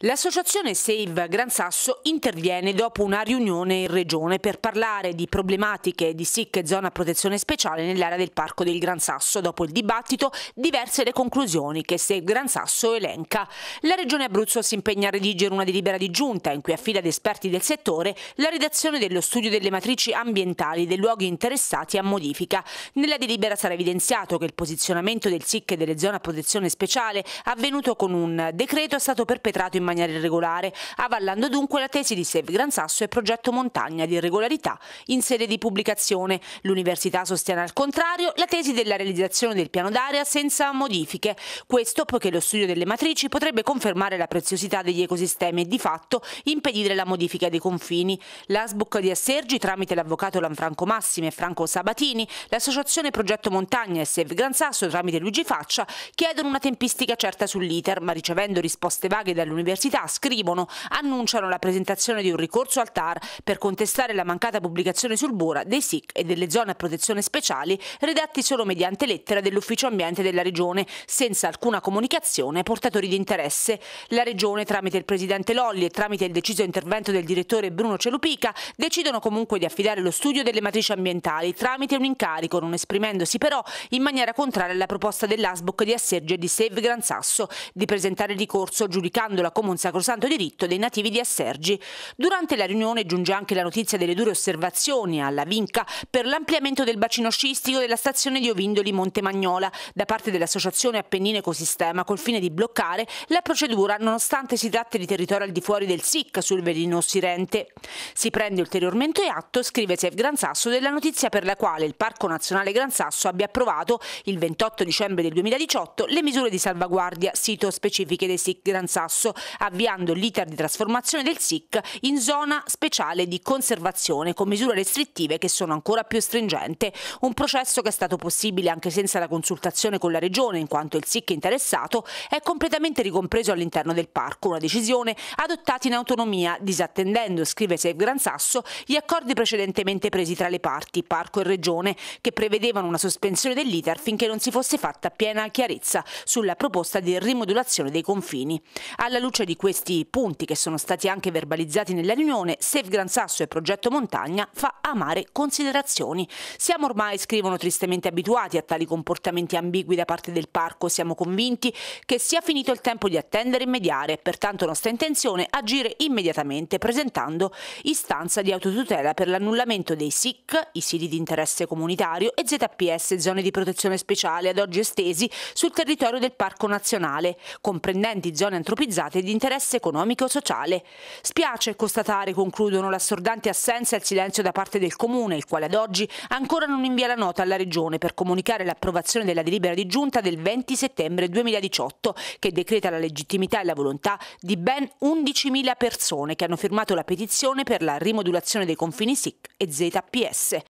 L'associazione Save Gran Sasso interviene dopo una riunione in regione per parlare di problematiche di SIC e zona protezione speciale nell'area del Parco del Gran Sasso. Dopo il dibattito, diverse le conclusioni che Save Gran Sasso elenca. La regione Abruzzo si impegna a redigere una delibera di giunta in cui affida ad esperti del settore la redazione dello studio delle matrici ambientali dei luoghi interessati a modifica. Nella delibera sarà evidenziato che il posizionamento del SIC e delle zone a protezione speciale avvenuto con un decreto è stato perpetrato in maniera irregolare, avallando dunque la tesi di Save Gran Sasso e Progetto Montagna di irregolarità in sede di pubblicazione. L'università sostiene al contrario la tesi della realizzazione del piano d'area senza modifiche. Questo poiché lo studio delle matrici potrebbe confermare la preziosità degli ecosistemi e di fatto impedire la modifica dei confini. L'ASBUC di Assergi, tramite l'avvocato Lanfranco Massimi e Franco Sabatini, l'associazione Progetto Montagna e Save Gran Sasso tramite Luigi Faccia chiedono una tempistica certa sull'iter, ma ricevendo risposte vaghe dall'università università scrivono, annunciano la presentazione di un ricorso al TAR per contestare la mancata pubblicazione sul Bora dei SIC e delle zone a protezione speciali redatti solo mediante lettera dell'Ufficio Ambiente della Regione, senza alcuna comunicazione ai portatori di interesse. La Regione, tramite il Presidente Lolli e tramite il deciso intervento del direttore Bruno Celupica, decidono comunque di affidare lo studio delle matrici ambientali tramite un incarico, non esprimendosi però in maniera contraria alla proposta dell'ASBOC di Assergio e di Save Gran Sasso di presentare ricorso giudicando la comunità come un sacrosanto diritto dei nativi di Assergi. Durante la riunione giunge anche la notizia delle dure osservazioni alla Vinca per l'ampliamento del bacino sciistico della stazione di Ovindoli Montemagnola da parte dell'Associazione Appennino Ecosistema col fine di bloccare la procedura nonostante si tratti di territorio al di fuori del SIC sul velino Sirente. Si prende ulteriormente atto, scrive Sef Gran Sasso, della notizia per la quale il Parco Nazionale Gran Sasso abbia approvato il 28 dicembre del 2018 le misure di salvaguardia sito specifiche dei SIC Gran Sasso avviando l'iter di trasformazione del SIC in zona speciale di conservazione con misure restrittive che sono ancora più stringente. Un processo che è stato possibile anche senza la consultazione con la Regione, in quanto il SIC interessato è completamente ricompreso all'interno del parco, una decisione adottata in autonomia, disattendendo, scrive Save Gran Sasso, gli accordi precedentemente presi tra le parti, parco e Regione, che prevedevano una sospensione dell'iter finché non si fosse fatta piena chiarezza sulla proposta di rimodulazione dei confini. Alla luce di questi punti che sono stati anche verbalizzati nella riunione, Safe Gran Sasso e Progetto Montagna fa amare considerazioni. Siamo ormai, scrivono tristemente abituati a tali comportamenti ambigui da parte del parco, siamo convinti che sia finito il tempo di attendere e mediare, pertanto nostra intenzione è agire immediatamente presentando istanza di autotutela per l'annullamento dei SIC, i siti di interesse comunitario e ZPS, zone di protezione speciale ad oggi estesi sul territorio del Parco Nazionale, comprendenti zone antropizzate di interesse economico-sociale. Spiace constatare, concludono, l'assordante assenza e il silenzio da parte del Comune, il quale ad oggi ancora non invia la nota alla Regione per comunicare l'approvazione della delibera di giunta del 20 settembre 2018, che decreta la legittimità e la volontà di ben 11.000 persone che hanno firmato la petizione per la rimodulazione dei confini SIC e ZPS.